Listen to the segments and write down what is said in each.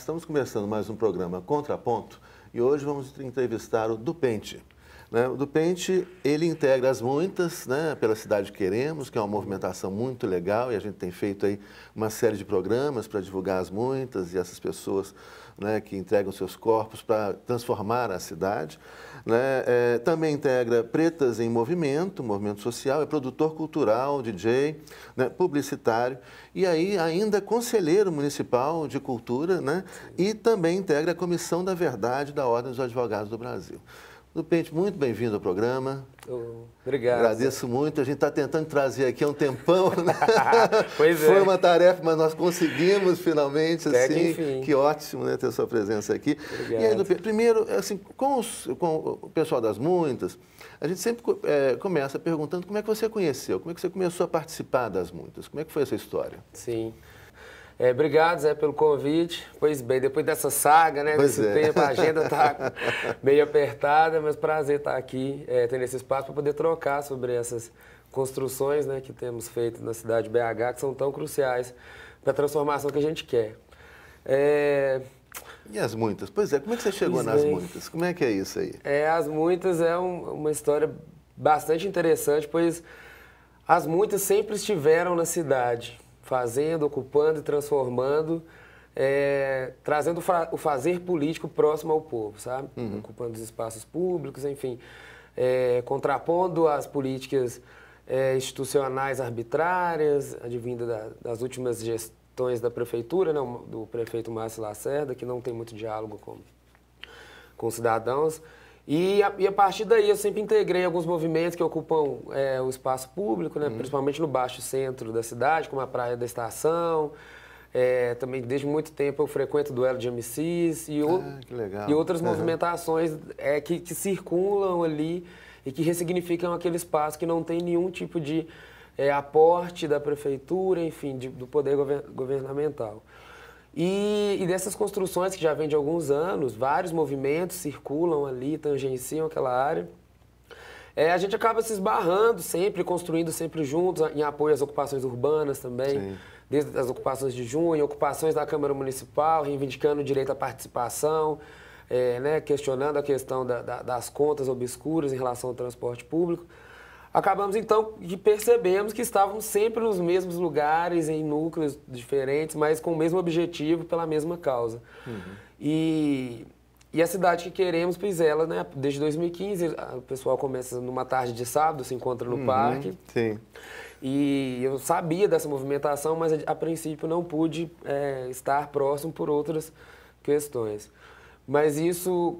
estamos começando mais um programa Contraponto e hoje vamos entrevistar o Dupente. Né? O Dupente, ele integra as muitas, né, pela Cidade Queremos, que é uma movimentação muito legal e a gente tem feito aí uma série de programas para divulgar as muitas e essas pessoas né, que entregam seus corpos para transformar a cidade. Né? É, também integra Pretas em Movimento, movimento social, é produtor cultural, DJ, né? publicitário, e aí ainda é conselheiro municipal de cultura, né? e também integra a Comissão da Verdade da Ordem dos Advogados do Brasil. Dupente, muito bem-vindo ao programa. obrigado. Agradeço muito. A gente está tentando trazer aqui há um tempão. Né? pois é. Foi uma tarefa, mas nós conseguimos finalmente. Até assim, que, enfim. que ótimo né, ter sua presença aqui. Obrigado. E aí, primeiro, assim, com, os, com, o pessoal das muitas, a gente sempre é, começa perguntando como é que você conheceu, como é que você começou a participar das muitas, como é que foi essa história? Sim. É, obrigado, Zé, pelo convite. Pois bem, depois dessa saga, né? Pois desse é. tempo, a agenda tá meio apertada, mas prazer estar aqui, é, tendo esse espaço para poder trocar sobre essas construções né, que temos feito na cidade de BH, que são tão cruciais para a transformação que a gente quer. É... E as muitas? Pois é, como é que você chegou pois nas bem. muitas? Como é que é isso aí? É, as muitas é um, uma história bastante interessante, pois as muitas sempre estiveram na cidade fazendo, ocupando e transformando, é, trazendo o fazer político próximo ao povo, sabe? Uhum. Ocupando os espaços públicos, enfim, é, contrapondo as políticas é, institucionais arbitrárias, advinda da, das últimas gestões da prefeitura, né, do prefeito Márcio Lacerda, que não tem muito diálogo com, com os cidadãos. E a, e a, partir daí eu sempre integrei alguns movimentos que ocupam é, o espaço público, né? Uhum. principalmente no baixo centro da cidade, como a Praia da Estação. É, também desde muito tempo eu frequento o duelo de MCs e, o, ah, e outras uhum. movimentações é, que, que, circulam ali e que ressignificam aquele espaço que não tem nenhum tipo de é, aporte da prefeitura, enfim, de, do poder govern, governamental. E, e, dessas construções que já vem de alguns anos, vários movimentos circulam ali, tangenciam aquela área. É, a gente acaba se esbarrando sempre, construindo sempre juntos, em apoio às ocupações urbanas também, Sim. desde as ocupações de junho, ocupações da Câmara Municipal, reivindicando o direito à participação, é, né, questionando a questão da, da, das contas obscuras em relação ao transporte público. Acabamos então de percebemos que estávamos sempre nos mesmos lugares, em núcleos diferentes, mas com o mesmo objetivo, pela mesma causa. Uhum. E, e a cidade que queremos, pois ela, né, desde 2015, o pessoal começa numa tarde de sábado, se encontra no uhum, parque. Sim. E eu sabia dessa movimentação, mas a, princípio não pude é, estar próximo por outras questões. Mas isso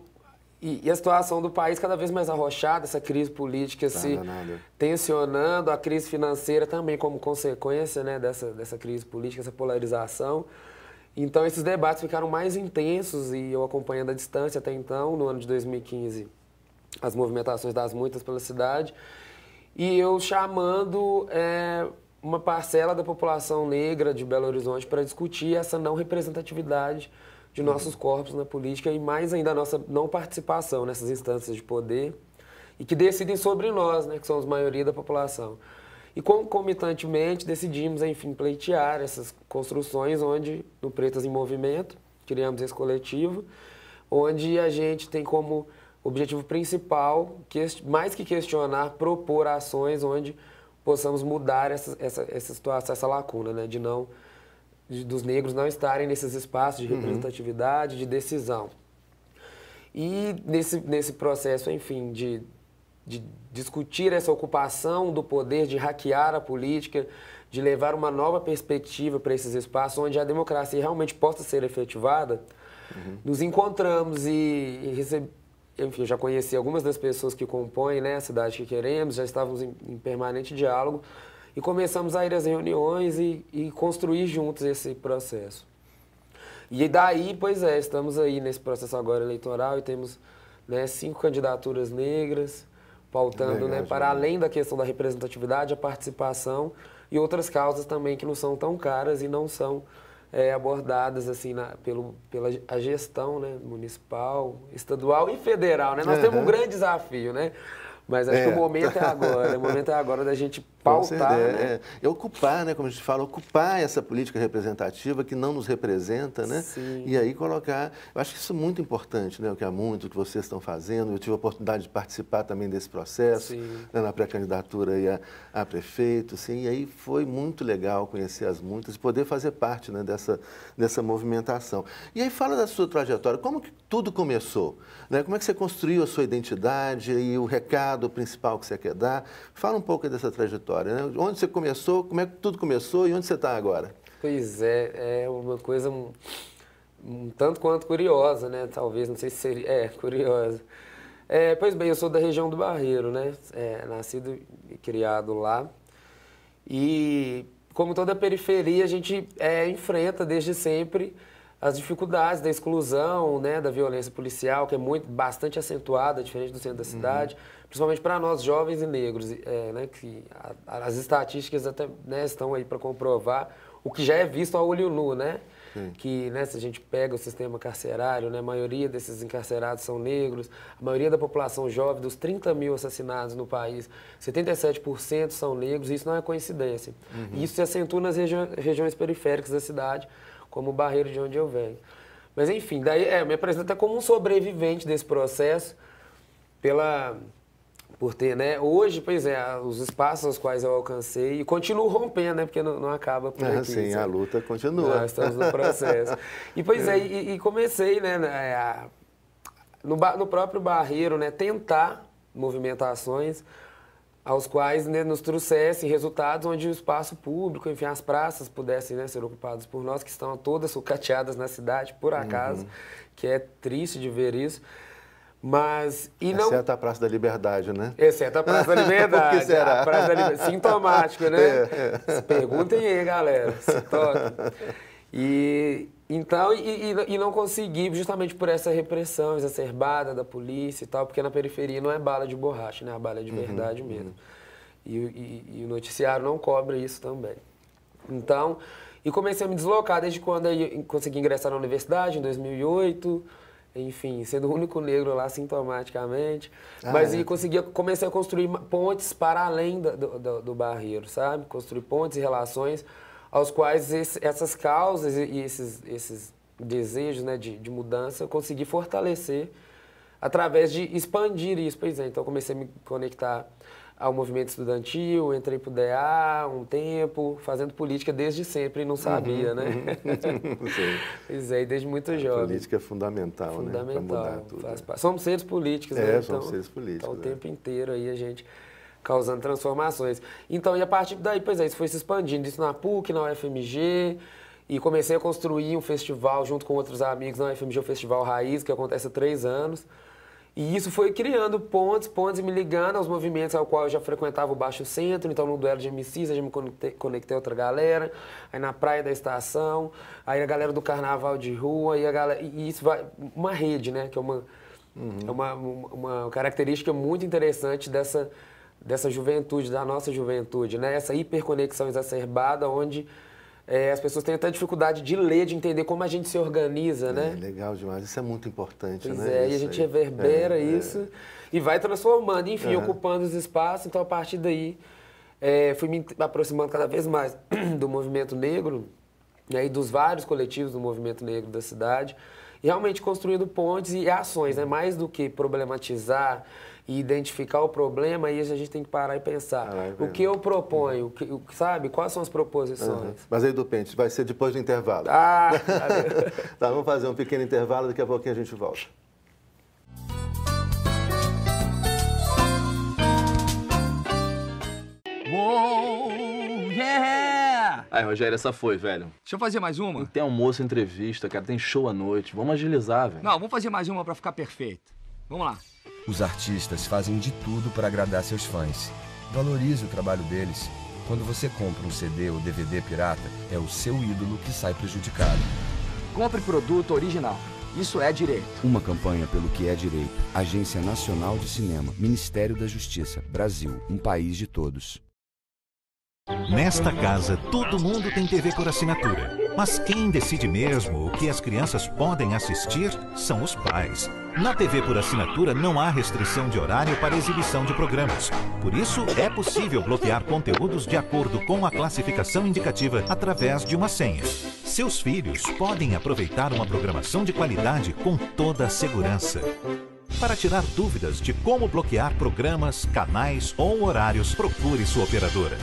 e, e, a situação do país cada vez mais arrochada, essa crise política tá se danado. tensionando, a crise financeira também como consequência né, dessa, dessa crise política, essa polarização. Então, esses debates ficaram mais intensos e eu acompanhando à distância até então, no ano de 2015, as movimentações das muitas pela cidade. E eu chamando é, uma parcela da população negra de Belo Horizonte para discutir essa não representatividade de nossos corpos na política e mais ainda a nossa não participação nessas instâncias de poder e que decidem sobre nós, né, que somos maioria da população. E concomitantemente decidimos, enfim, pleitear essas construções onde, no Pretas em Movimento, criamos esse coletivo, onde a gente tem como objetivo principal, que, mais que questionar, propor ações onde possamos mudar essa, essa, essa situação, essa lacuna, né, de não de, dos negros não estarem nesses espaços de uhum. representatividade, uhum. de decisão. E nesse, nesse processo, enfim, de, de discutir essa ocupação do poder, de hackear a política, de levar uma nova perspectiva para esses espaços onde a democracia realmente possa ser efetivada, uhum. nos encontramos e, e Enfim, eu já conheci algumas das pessoas que compõem né, a cidade que queremos, já estávamos em, em permanente diálogo, e começamos a ir às reuniões e, e construir juntos esse processo. E daí, pois é, estamos aí nesse processo agora eleitoral e temos né, cinco candidaturas negras, pautando né, Legal, né, para né? além da questão da representatividade, a participação e outras causas também que não são tão caras e não são é, abordadas assim na, pelo, pela a gestão né, municipal, estadual e federal. Né? Nós uhum. temos um grande desafio, né? Mas acho é. que o é. momento é agora, o momento é agora da gente pautar. Né? É. é. ocupar, né, como a gente fala, ocupar essa política representativa que não nos representa, né? Sim. E aí colocar. Eu acho que isso é muito importante, né? O que há muito, o que vocês estão fazendo. Eu tive a oportunidade de participar também desse processo, né, na pré-candidatura a, a, prefeito, sim e aí foi muito legal conhecer as muitas e poder fazer parte né, dessa, dessa movimentação. E aí fala da sua trajetória, como que tudo começou? Né? Como é que você construiu a sua identidade e o recado? recado principal que você quer dar. Fala um pouco dessa trajetória, né? Onde você começou, como é que tudo começou e onde você está agora? Pois é, é uma coisa um, um, tanto quanto curiosa, né? Talvez, não sei se seria... É, curiosa. É, pois bem, eu sou da região do Barreiro, né? É, nascido e criado lá. E como toda periferia, a gente é, enfrenta desde sempre as dificuldades da exclusão, né, da violência policial, que é muito bastante acentuada, diferente do centro da uhum. cidade. Uhum principalmente para nós jovens e negros, é, né, que a, as estatísticas até né, estão aí para comprovar o que já é visto a olho nu, né? Sim. Que né, se a gente pega o sistema carcerário, né, a maioria desses encarcerados são negros, a maioria da população jovem, dos 30 mil assassinados no país, 77% são negros, e isso não é coincidência. Uhum. Isso se acentua nas regi regiões periféricas da cidade, como o Barreiro, de onde eu venho. Mas enfim, daí é, me apresenta como um sobrevivente desse processo pela por ter, né? Hoje, pois é, os espaços aos quais eu alcancei e continuo rompendo, né? Porque não, não acaba por ah, aqui. Sim, a luta continua. Nós estamos no processo. e pois é, é e, e, comecei, né? né a, no, no próprio barreiro, né? Tentar movimentações aos quais né, nos trouxessem resultados onde o espaço público, enfim, as praças pudessem né, ser ocupadas por nós, que estão todas sucateadas na cidade, por acaso, uhum. que é triste de ver isso. Mas. E não... Exceto é a Praça da Liberdade, né? Exceto é a Praça da Liberdade. Por que será? A Praça da Liberdade. Sintomático, né? É, é. Perguntem aí, galera. Se toque. E então, e, e, e, não consegui justamente por essa repressão exacerbada da polícia e tal, porque na periferia não é bala de borracha, né? A bala é de uhum, verdade uhum, mesmo. Uhum. E, e, e o noticiário não cobra isso também. Então, e comecei a me deslocar desde quando eu consegui ingressar na universidade, em 2008 enfim, sendo o único negro lá sintomaticamente. Ah, mas é. e conseguia, comecei a construir pontes para além do, do, do barreiro, sabe? Construir pontes e relações aos quais esse, essas causas e esses, esses desejos né, de, de mudança eu consegui fortalecer através de expandir isso. Pois é, então comecei a me conectar ao movimento estudantil, entrei para o DA um tempo, fazendo política desde sempre e não sabia, uhum, né? Uhum, pois é, desde muito jovem. A política é fundamental, né, fundamental né? Fundamental. faz, né? Somos seres políticos, é, né? Então, somos seres políticos. Tá o é. tempo inteiro aí a gente causando transformações. Então, e a partir daí, pois é, isso foi se expandindo, isso na PUC, na UFMG, e comecei a construir um festival junto com outros amigos na UFMG, o Festival Raiz, que acontece há três anos, e isso foi criando pontes, pontes e me ligando aos movimentos ao qual eu já frequentava o Baixo Centro. Então, no duelo de MCs, eu já me conectei, conectei a outra galera. Aí na Praia da Estação, aí a galera do Carnaval de Rua. E, a galera, e isso vai... Uma rede, né? Que é uma, uhum. É uma, uma, uma característica muito interessante dessa, dessa juventude, da nossa juventude, né? Essa hiperconexão exacerbada onde é, as pessoas têm até dificuldade de ler, de entender como a gente se organiza, né? É, legal demais, isso é muito importante, pois né? É, e a gente aí. reverbera é, é, isso e vai transformando, enfim, ocupando os espaços. Então, a partir daí, é, fui me aproximando cada vez mais do movimento negro né, e dos vários coletivos do movimento negro da cidade. E realmente construindo pontes e ações, né? mais do que problematizar e identificar o problema, e a gente tem que parar e pensar. Ah, é o que eu proponho, o que, sabe? Quais são as proposições? Uhum. Mas aí, do pente, vai ser depois do intervalo. Ah! tá, vamos fazer um pequeno intervalo, daqui a pouquinho a gente volta. yeah! Aí, Rogério, essa foi, velho. Deixa eu fazer mais uma? Tem almoço, entrevista, cara, tem show à noite. Vamos agilizar, velho. Não, vamos fazer mais uma pra ficar perfeito. Vamos lá. Os artistas fazem de tudo para agradar seus fãs. Valorize o trabalho deles. Quando você compra um CD ou DVD pirata, é o seu ídolo que sai prejudicado. Compre produto original. Isso é direito. Uma campanha pelo que é direito. Agência Nacional de Cinema, Ministério da Justiça, Brasil, um país de todos. Nesta casa, todo mundo tem TV por assinatura. Mas quem decide mesmo o que as crianças podem assistir são os pais. Na TV por assinatura não há restrição de horário para exibição de programas. Por isso, é possível bloquear conteúdos de acordo com a classificação indicativa através de uma senha. Seus filhos podem aproveitar uma programação de qualidade com toda a segurança. Para tirar dúvidas de como bloquear programas, canais ou horários, procure sua operadora.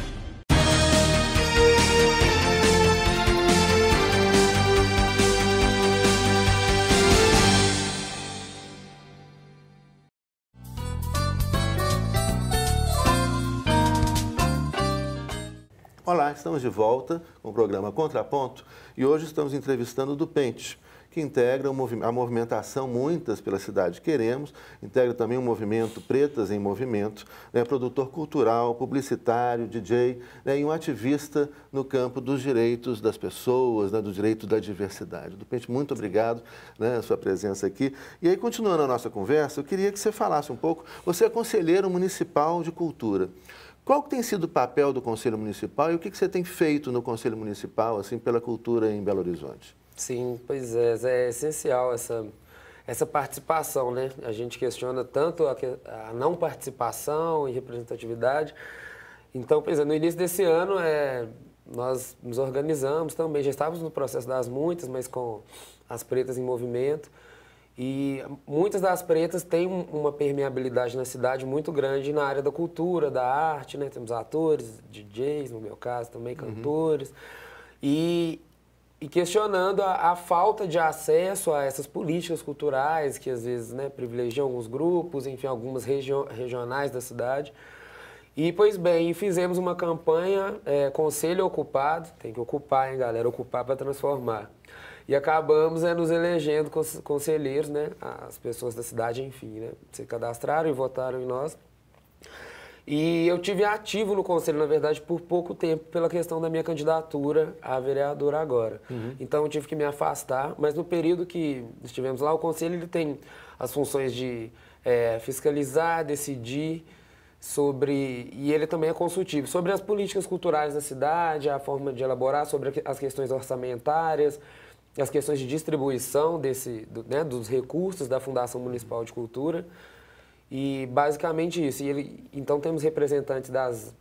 Olá, estamos de volta com o programa Contraponto e hoje estamos entrevistando o Dupente, que integra a movimentação Muitas pela Cidade Queremos, integra também o movimento Pretas em Movimento, né, produtor cultural, publicitário, DJ né, e um ativista no campo dos direitos das pessoas, né, do direito da diversidade. Dupente, muito obrigado né, sua presença aqui. E aí, continuando a nossa conversa, eu queria que você falasse um pouco, você é conselheiro municipal de cultura. Qual tem sido o papel do Conselho Municipal e o que, que você tem feito no Conselho Municipal, assim, pela cultura em Belo Horizonte? Sim, pois é, é essencial essa, essa participação, né? A gente questiona tanto a, a não participação e representatividade. Então, pois é, no início desse ano, é, nós nos organizamos também, já estávamos no processo das muitas, mas com as pretas em movimento, e muitas das pretas têm uma permeabilidade na cidade muito grande na área da cultura, da arte, né? Temos atores, DJs, no meu caso também, uhum. cantores. Uhum. E, e, questionando a, a, falta de acesso a essas políticas culturais que às vezes né, privilegiam alguns grupos, enfim, algumas regi regionais da cidade. E, pois bem, fizemos uma campanha, é, Conselho Ocupado, tem que ocupar, hein, galera? Ocupar para transformar. E acabamos é, nos elegendo conselheiros, né? As pessoas da cidade, enfim, né? Se cadastraram e votaram em nós. E eu tive ativo no conselho, na verdade, por pouco tempo, pela questão da minha candidatura a vereadora agora. Uhum. Então eu tive que me afastar, mas no período que estivemos lá, o conselho ele tem as funções de é, fiscalizar, decidir sobre. E ele também é consultivo, sobre as políticas culturais da cidade, a forma de elaborar, sobre as questões orçamentárias as questões de distribuição desse, do, né, dos recursos da Fundação Municipal de Cultura. E basicamente isso. E ele, então temos representantes das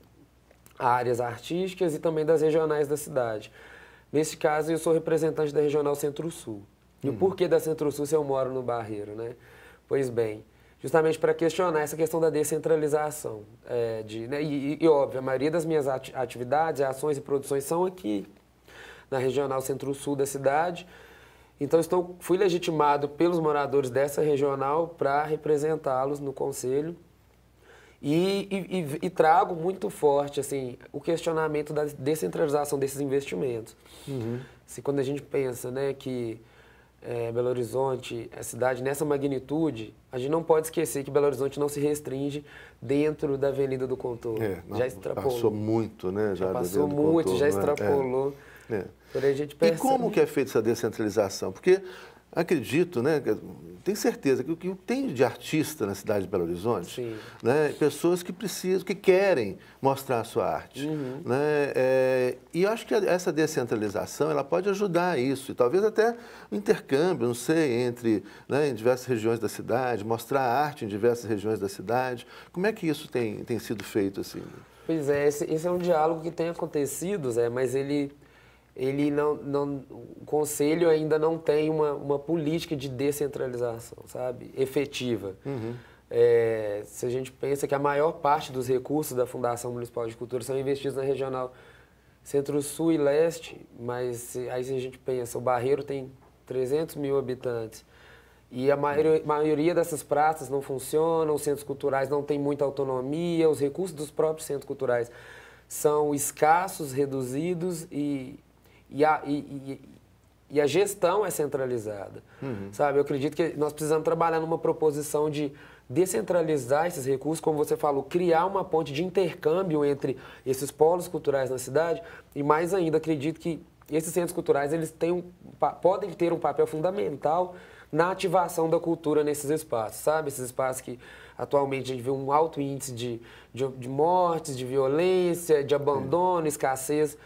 áreas artísticas e também das regionais da cidade. nesse caso, eu sou representante da Regional Centro-Sul. E uhum. o porquê da Centro-Sul se eu moro no Barreiro, né? Pois bem, justamente para questionar essa questão da descentralização. É, de, né? e, e, óbvio, a maioria das minhas atividades, ações e produções são aqui na regional centro-sul da cidade. Então estou, fui legitimado pelos moradores dessa regional para representá-los no conselho. E, e, e, trago muito forte assim o questionamento da descentralização desses investimentos. Uhum. Se quando a gente pensa né, que é, Belo Horizonte, a cidade nessa magnitude, a gente não pode esquecer que Belo Horizonte não se restringe dentro da Avenida do Contorno. É, já extrapolou. Passou muito, né? Já, já passou muito, já né? extrapolou. É. É. Por aí a gente percebe. E como que é feita essa descentralização? Porque acredito, né, tenho certeza que o que tem de artista na cidade de Belo Horizonte, Sim. né, pessoas que precisam, que querem mostrar a sua arte, uhum. né, é, e acho que essa descentralização ela pode ajudar a isso e talvez até um intercâmbio, não sei, entre né, em diversas regiões da cidade, mostrar a arte em diversas regiões da cidade. Como é que isso tem, tem sido feito assim? Pois é, esse, esse é um diálogo que tem acontecido, Zé, mas ele ele não, não, o conselho ainda não tem uma, uma política de descentralização, sabe, efetiva. Uhum. É, se a gente pensa que a maior parte dos recursos da Fundação Municipal de Cultura são investidos na regional Centro-Sul e Leste, mas aí se a gente pensa, o Barreiro tem 300 mil habitantes e a maioria, maioria dessas praças não funcionam, os centros culturais não têm muita autonomia, os recursos dos próprios centros culturais são escassos, reduzidos e e a, e, e, e a gestão é centralizada. Uhum. Sabe? Eu acredito que nós precisamos trabalhar numa proposição de descentralizar esses recursos, como você falou, criar uma ponte de intercâmbio entre esses polos culturais na cidade e mais ainda acredito que esses centros culturais eles têm um, podem ter um papel fundamental na ativação da cultura nesses espaços, sabe? Esses espaços que atualmente a gente vê um alto índice de, de, de mortes, de violência, de abandono, escassez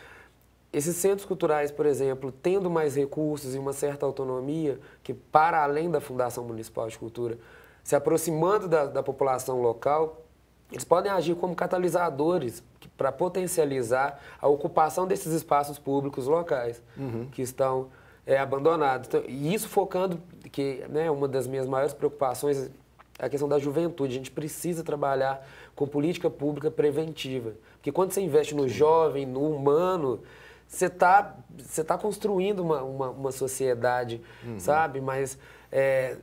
esses centros culturais, por exemplo, tendo mais recursos e uma certa autonomia, que para além da Fundação Municipal de Cultura, se aproximando da, da população local, eles podem agir como catalisadores para potencializar a ocupação desses espaços públicos locais uhum. que estão é, abandonados. Então, e isso focando, que é né, uma das minhas maiores preocupações, é a questão da juventude. A gente precisa trabalhar com política pública preventiva. Porque quando você investe no jovem, no humano, você tá, você tá construindo uma, uma, uma sociedade, uhum. sabe? Mas é,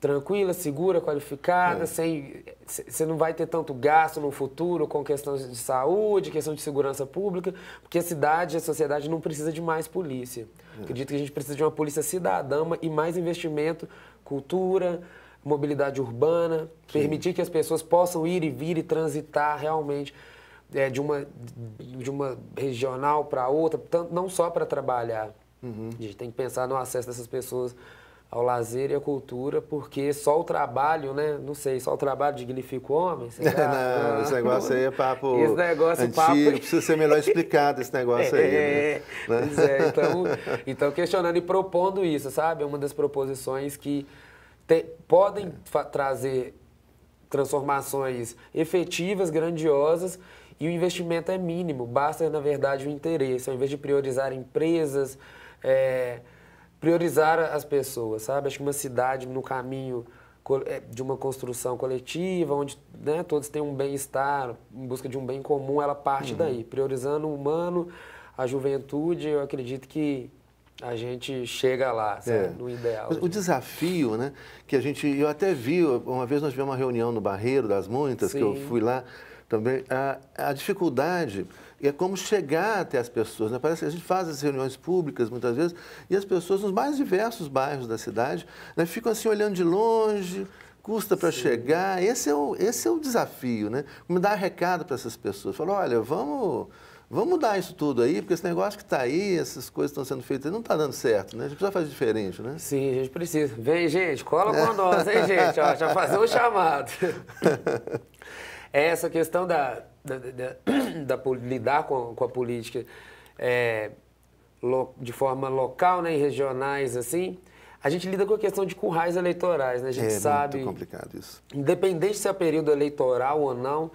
tranquila, segura, qualificada, é. sem você não vai ter tanto gasto no futuro com questões de saúde, questão de segurança pública, porque a cidade, a sociedade não precisa de mais polícia. É. Acredito que a gente precisa de uma polícia cidadã e mais investimento, cultura, mobilidade urbana, Sim. permitir que as pessoas possam ir e vir e transitar realmente é, de, uma, de uma regional para outra, tanto, não só para trabalhar. Uhum. A gente tem que pensar no acesso dessas pessoas ao lazer e à cultura, porque só o trabalho, né? Não sei, só o trabalho dignifica o homem? Será? não, esse negócio aí é papo esse negócio, antigo, papo... precisa ser melhor explicado esse negócio é, aí. né? É, pois é, então, então questionando e propondo isso, sabe? É uma das proposições que te, podem trazer transformações efetivas, grandiosas, e o investimento é mínimo, basta, na verdade, o interesse. Ao invés de priorizar empresas, é, priorizar as pessoas, sabe? Acho que uma cidade no caminho é, de uma construção coletiva, onde né, todos têm um bem-estar, em busca de um bem comum, ela parte uhum. daí. Priorizando o humano, a juventude, eu acredito que a gente chega lá, é. no ideal. O desafio, né? Que a gente. Eu até vi, uma vez nós tivemos uma reunião no Barreiro das Muitas, Sim. que eu fui lá também. A, a dificuldade é como chegar até as pessoas. Né? Parece que a gente faz as reuniões públicas muitas vezes, e as pessoas nos mais diversos bairros da cidade né, ficam assim olhando de longe custa para chegar. Esse é, o, esse é o desafio, né? Como dar recado para essas pessoas. Falar, olha, vamos Vamos mudar isso tudo aí, porque esse negócio que está aí, essas coisas que estão sendo feitas, não está dando certo, né? A gente precisa fazer diferente, né? Sim, a gente precisa. Vem, gente, cola com nós, hein, gente? Ó, já fazer o um chamado. É essa questão da, da, da, da, da lidar com, com, a política é, lo, de forma local, né, em regionais, assim, a gente lida com a questão de currais eleitorais, né? A gente é sabe. É complicado isso. Independente se é período eleitoral ou não,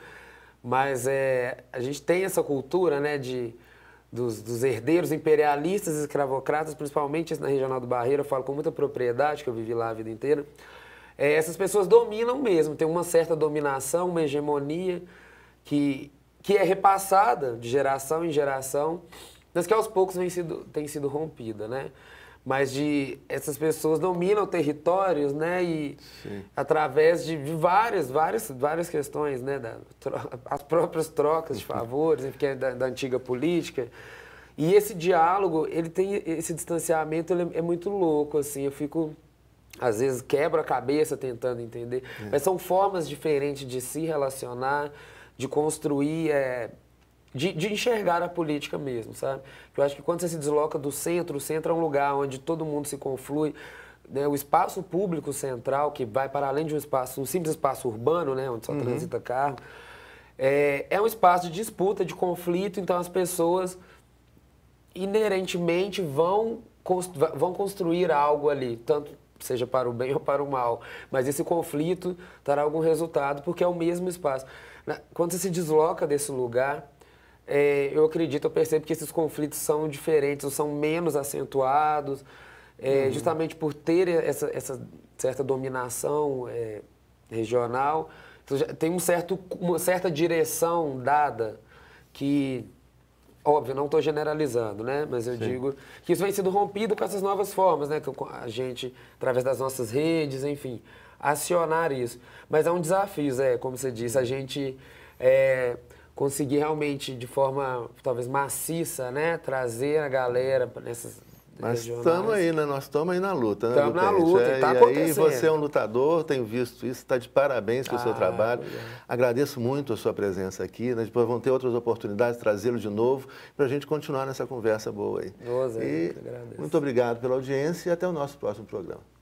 mas é, a gente tem essa cultura né, de, dos, dos herdeiros imperialistas e escravocratas, principalmente na regional do Barreiro, eu falo com muita propriedade, que eu vivi lá a vida inteira. É, essas pessoas dominam mesmo, tem uma certa dominação, uma hegemonia que, que é repassada de geração em geração, mas que aos poucos vem sido, tem sido rompida, né? mas de essas pessoas dominam territórios, né? E Sim. através de, várias, várias, várias questões, né? Da, as próprias trocas de favores, que é da, da, antiga política. E esse diálogo, ele tem esse distanciamento, ele é, é muito louco, assim. Eu fico às vezes quebra a cabeça tentando entender, é. mas são formas diferentes de se relacionar, de construir é, de, de, enxergar a política mesmo, sabe? Eu acho que quando você se desloca do centro, o centro é um lugar onde todo mundo se conflui. Né? O espaço público central, que vai para além de um espaço, um simples espaço urbano, né? onde só uhum. transita carro, é, é um espaço de disputa, de conflito, então as pessoas inerentemente vão, constru, vão construir algo ali, tanto seja para o bem ou para o mal. Mas esse conflito dará algum resultado, porque é o mesmo espaço. Quando você se desloca desse lugar, é, eu acredito, eu percebo que esses conflitos são diferentes, ou são menos acentuados, é, uhum. justamente por ter essa, essa certa dominação é, regional. Então, tem um certo, uma certa direção dada que, óbvio, não estou generalizando, né? Mas eu Sim. digo que isso vem sendo rompido com essas novas formas, né? Que a gente, através das nossas redes, enfim, acionar isso. Mas é um desafio, é como você disse, a uhum. gente... É, conseguir realmente de forma talvez maciça, né, trazer a galera nessas mas estamos aí, né? Nós estamos aí na luta, né? Estamos na luta, é, tá e aí você é um lutador, tenho visto isso, está de parabéns pelo ah, seu trabalho. Agradeço muito a sua presença aqui, né? Depois vão ter outras oportunidades, trazê-lo de novo, para a gente continuar nessa conversa boa aí. Boa, Zé, e muito obrigado pela audiência e até o nosso próximo programa.